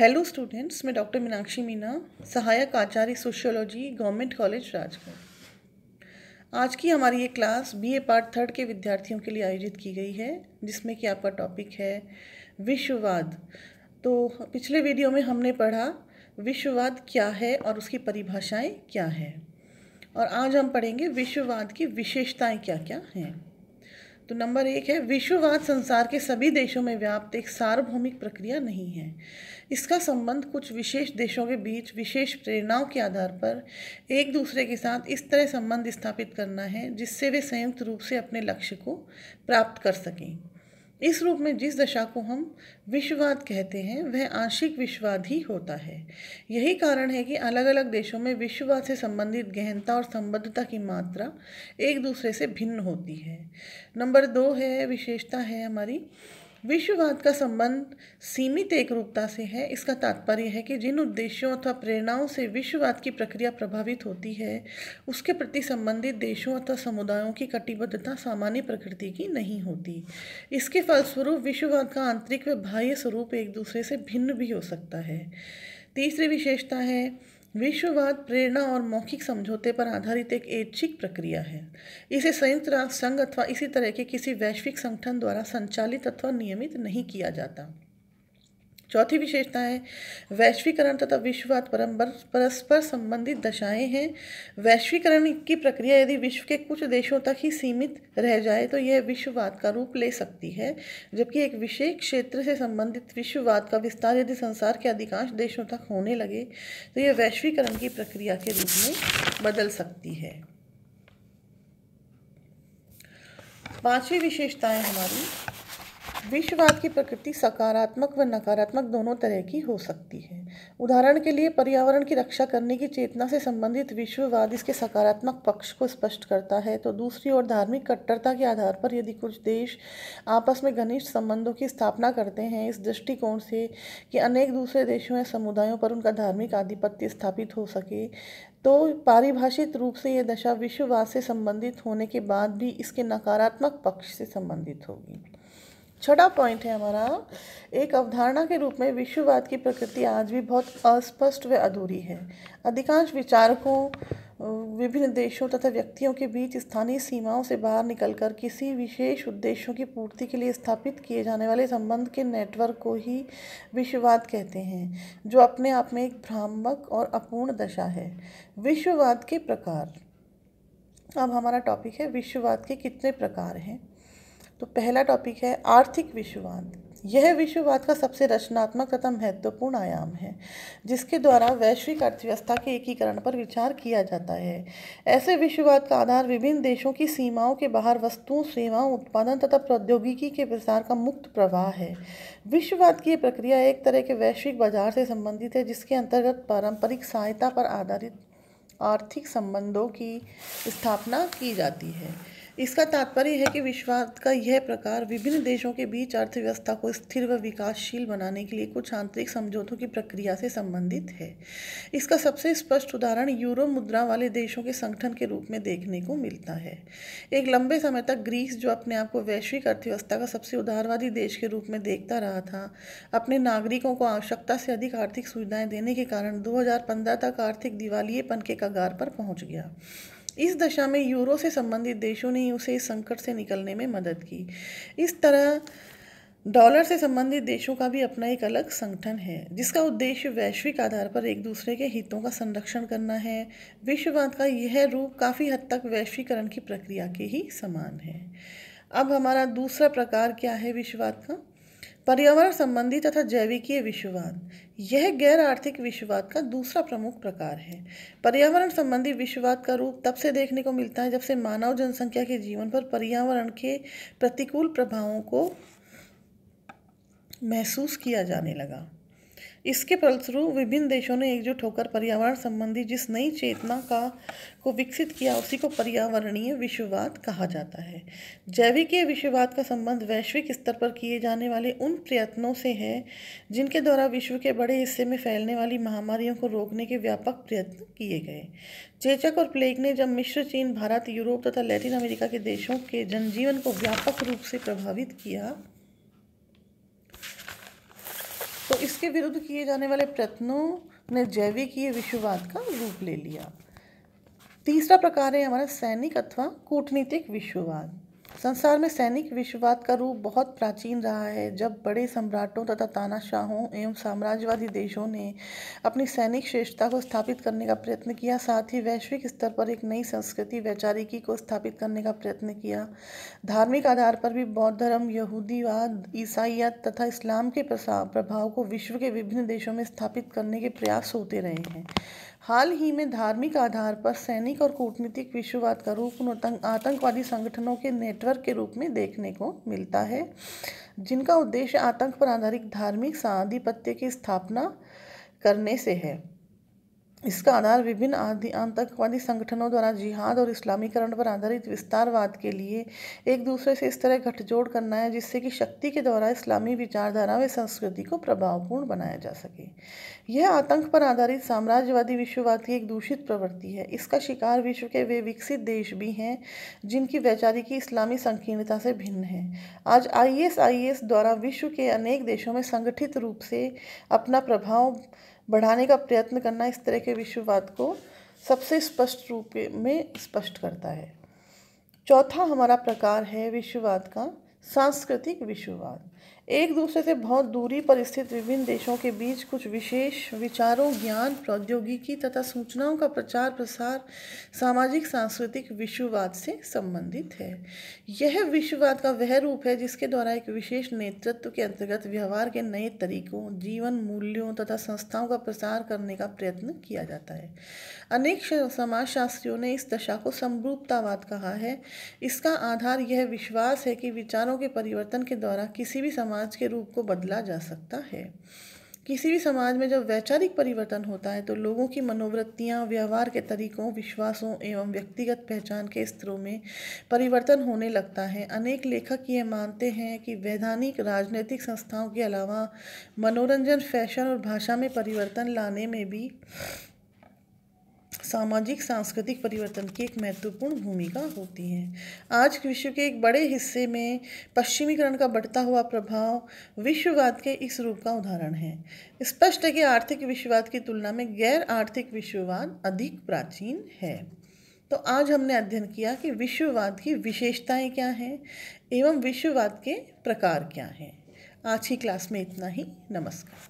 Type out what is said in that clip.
hello students मैं doctor Meenakshi Meena सहायक आचार्य सोशियोलॉजी गवर्नमेंट कॉलेज राजगढ़ आज की हमारी ये क्लास बीए पार्ट थर्ड के विद्यार्थियों के लिए आयोजित की गई है जिसमें कि आपका टॉपिक है विश्ववाद तो पिछले वीडियो में हमने पढ़ा विश्ववाद क्या है और उसकी परिभाषाएँ क्या है और आज हम पढ़ेंगे विश्ववाद की विशेषताएँ क्या क्या हैं तो नंबर एक है विश्ववाद संसार के सभी देशों में व्याप्त एक सार्वभौमिक प्रक्रिया नहीं है इसका संबंध कुछ विशेष देशों के बीच विशेष प्रेरणाओं के आधार पर एक दूसरे के साथ इस तरह संबंध स्थापित करना है जिससे वे संयुक्त रूप से अपने लक्ष्य को प्राप्त कर सकें इस रूप में जिस दशा को हम विश्ववाद कहते हैं वह आंशिक विश्ववाद ही होता है यही कारण है कि अलग अलग देशों में विश्ववाद से संबंधित गहनता और संबद्धता की मात्रा एक दूसरे से भिन्न होती है नंबर दो है विशेषता है हमारी विश्ववाद का संबंध सीमित एक रूपता से है इसका तात्पर्य है कि जिन उद्देश्यों अथवा प्रेरणाओं से विश्ववाद की प्रक्रिया प्रभावित होती है उसके प्रति संबंधित देशों अथवा समुदायों की कटिबद्धता सामान्य प्रकृति की नहीं होती इसके फलस्वरूप विश्ववाद का आंतरिक व बाह्य स्वरूप एक दूसरे से भिन्न भी हो सकता है तीसरी विशेषता है विश्ववाद प्रेरणा और मौखिक समझौते पर आधारित एक ऐच्छिक प्रक्रिया है इसे संयुक्त राष्ट्र संघ अथवा इसी तरह के किसी वैश्विक संगठन द्वारा संचालित अथवा नियमित नहीं किया जाता चौथी विशेषता है वैश्वीकरण तथा विश्ववाद परम्पर परस्पर संबंधित दशाएं हैं वैश्वीकरण की प्रक्रिया यदि विश्व के कुछ देशों तक ही सीमित रह जाए तो यह विश्ववाद का रूप ले सकती है जबकि एक विशेष क्षेत्र से संबंधित विश्ववाद का विस्तार यदि संसार के अधिकांश देशों तक होने लगे तो यह वैश्वीकरण की प्रक्रिया के रूप में बदल सकती है पाँचवीं विशेषताएँ हमारी विश्ववाद की प्रकृति सकारात्मक व नकारात्मक दोनों तरह की हो सकती है उदाहरण के लिए पर्यावरण की रक्षा करने की चेतना से संबंधित विश्ववाद इसके सकारात्मक पक्ष को स्पष्ट करता है तो दूसरी ओर धार्मिक कट्टरता के आधार पर यदि कुछ देश आपस में घनिष्ठ संबंधों की स्थापना करते हैं इस दृष्टिकोण से कि अनेक दूसरे देशों या समुदायों पर उनका धार्मिक आधिपत्य स्थापित हो सके तो पारिभाषित रूप से यह दशा विश्ववाद से संबंधित होने के बाद भी इसके नकारात्मक पक्ष से संबंधित होगी छठा पॉइंट है हमारा एक अवधारणा के रूप में विश्ववाद की प्रकृति आज भी बहुत अस्पष्ट व अधूरी है अधिकांश विचारकों विभिन्न देशों तथा व्यक्तियों के बीच स्थानीय सीमाओं से बाहर निकलकर किसी विशेष उद्देश्यों की पूर्ति के लिए स्थापित किए जाने वाले संबंध के नेटवर्क को ही विश्ववाद कहते हैं जो अपने आप में एक भ्रामक और अपूर्ण दशा है विश्ववाद के प्रकार अब हमारा टॉपिक है विश्ववाद के कितने प्रकार हैं तो पहला टॉपिक है आर्थिक विश्ववाद यह विश्ववाद का सबसे रचनात्मक तथा महत्वपूर्ण आयाम है जिसके द्वारा वैश्विक अर्थव्यवस्था के एकीकरण पर विचार किया जाता है ऐसे विश्ववाद का आधार विभिन्न देशों की सीमाओं के बाहर वस्तुओं सेवाओं उत्पादन तथा प्रौद्योगिकी के प्रसार का मुक्त प्रवाह है विश्ववाद की प्रक्रिया एक तरह के वैश्विक बाजार से संबंधित है जिसके अंतर्गत पारंपरिक सहायता पर आधारित आर्थिक संबंधों की स्थापना की जाती है इसका तात्पर्य है कि विश्वास का यह प्रकार विभिन्न देशों के बीच अर्थव्यवस्था को स्थिर व विकासशील बनाने के लिए कुछ आंतरिक समझौतों की प्रक्रिया से संबंधित है इसका सबसे स्पष्ट उदाहरण यूरो मुद्रा वाले देशों के संगठन के रूप में देखने को मिलता है एक लंबे समय तक ग्रीस जो अपने आप को वैश्विक अर्थव्यवस्था का सबसे उदारवादी देश के रूप में देखता रहा था अपने नागरिकों को आवश्यकता से अधिक आर्थिक सुविधाएं देने के कारण दो तक आर्थिक दिवालीयपन के कगार पर पहुंच गया इस दशा में यूरो से संबंधित देशों ने उसे इस संकट से निकलने में मदद की इस तरह डॉलर से संबंधित देशों का भी अपना एक अलग संगठन है जिसका उद्देश्य वैश्विक आधार पर एक दूसरे के हितों का संरक्षण करना है विश्ववाद का यह रूप काफ़ी हद तक वैश्वीकरण की प्रक्रिया के ही समान है अब हमारा दूसरा प्रकार क्या है विश्ववाद का पर्यावरण संबंधी तथा जैविकीय विश्ववाद यह गैर आर्थिक विश्ववाद का दूसरा प्रमुख प्रकार है पर्यावरण संबंधी विश्ववाद का रूप तब से देखने को मिलता है जब से मानव जनसंख्या के जीवन पर पर्यावरण के प्रतिकूल प्रभावों को महसूस किया जाने लगा इसके फलस्वरूप विभिन्न देशों ने एकजुट होकर पर्यावरण संबंधी जिस नई चेतना का को विकसित किया उसी को पर्यावरणीय विश्ववाद कहा जाता है जैविकीय विश्ववाद का संबंध वैश्विक स्तर पर किए जाने वाले उन प्रयत्नों से है जिनके द्वारा विश्व के बड़े हिस्से में फैलने वाली महामारियों को रोकने के व्यापक प्रयत्न किए गए चेचक और प्लेग ने जब मिश्र चीन भारत यूरोप तथा लैटिन अमेरिका के देशों के जनजीवन को व्यापक रूप से प्रभावित किया तो इसके विरुद्ध किए जाने वाले प्रयत्नों ने जैविकीय विश्ववाद का रूप ले लिया तीसरा प्रकार है हमारा सैनिक अथवा कूटनीतिक विश्ववाद संसार में सैनिक विश्ववाद का रूप बहुत प्राचीन रहा है जब बड़े सम्राटों तथा तानाशाहों एवं साम्राज्यवादी देशों ने अपनी सैनिक श्रेष्ठता को स्थापित करने का प्रयत्न किया साथ ही वैश्विक स्तर पर एक नई संस्कृति वैचारिकी को स्थापित करने का प्रयत्न किया धार्मिक आधार पर भी बौद्ध धर्म यहूदीवाद ईसाइयत तथा इस्लाम के प्रभाव को विश्व के विभिन्न देशों में स्थापित करने के प्रयास होते रहे हैं हाल ही में धार्मिक आधार पर सैनिक और कूटनीतिक विश्ववाद का रूप आतंकवादी संगठनों के नेटवर्क के रूप में देखने को मिलता है जिनका उद्देश्य आतंक पर आधारित धार्मिक साधिपत्य की स्थापना करने से है इसका आधार विभिन्न आदि आतंकवादी संगठनों द्वारा जिहाद और इस्लामीकरण पर आधारित विस्तारवाद के लिए एक दूसरे से इस तरह गठजोड़ करना है जिससे कि शक्ति के द्वारा इस्लामी विचारधारा व संस्कृति को प्रभावपूर्ण बनाया जा सके यह आतंक पर आधारित साम्राज्यवादी विश्ववाद की एक दूषित प्रवृत्ति है इसका शिकार विश्व के वे विकसित देश भी हैं जिनकी वैचारिकी इस्लामी संकीर्णता से भिन्न है आज आई एस आई एस द्वारा विश्व के अनेक देशों में संगठित रूप से अपना प्रभाव बढ़ाने का प्रयत्न करना इस तरह के विश्ववाद को सबसे स्पष्ट रूप में स्पष्ट करता है चौथा हमारा प्रकार है विश्ववाद का सांस्कृतिक विश्ववाद एक दूसरे से बहुत दूरी पर स्थित विभिन्न देशों के बीच कुछ विशेष विचारों ज्ञान प्रौद्योगिकी तथा सूचनाओं का प्रचार प्रसार सामाजिक सांस्कृतिक विश्ववाद से संबंधित है यह विश्ववाद का वह रूप है जिसके द्वारा एक विशेष नेतृत्व के अंतर्गत व्यवहार के नए तरीकों जीवन मूल्यों तथा संस्थाओं का प्रसार करने का प्रयत्न किया जाता है अनेक समाजशास्त्रियों ने इस दशा को समरूपतावाद कहा है इसका आधार यह विश्वास है कि विचारों के परिवर्तन के द्वारा किसी भी समाज समाज के रूप को बदला जा सकता है किसी भी समाज में जब वैचारिक परिवर्तन होता है तो लोगों की मनोवृत्तियां व्यवहार के तरीकों विश्वासों एवं व्यक्तिगत पहचान के स्तरों में परिवर्तन होने लगता है अनेक लेखक ये मानते हैं कि वैधानिक राजनीतिक संस्थाओं के अलावा मनोरंजन फैशन और भाषा में परिवर्तन लाने में भी सामाजिक सांस्कृतिक परिवर्तन की एक महत्वपूर्ण भूमिका होती है आज विश्व के एक बड़े हिस्से में पश्चिमीकरण का बढ़ता हुआ प्रभाव विश्ववाद के इस रूप का उदाहरण है स्पष्ट है कि आर्थिक विश्ववाद की तुलना में गैर आर्थिक विश्ववाद अधिक प्राचीन है तो आज हमने अध्ययन किया कि विश्ववाद की विशेषताएं क्या हैं एवं विश्ववाद के प्रकार क्या हैं आज की क्लास में इतना ही नमस्कार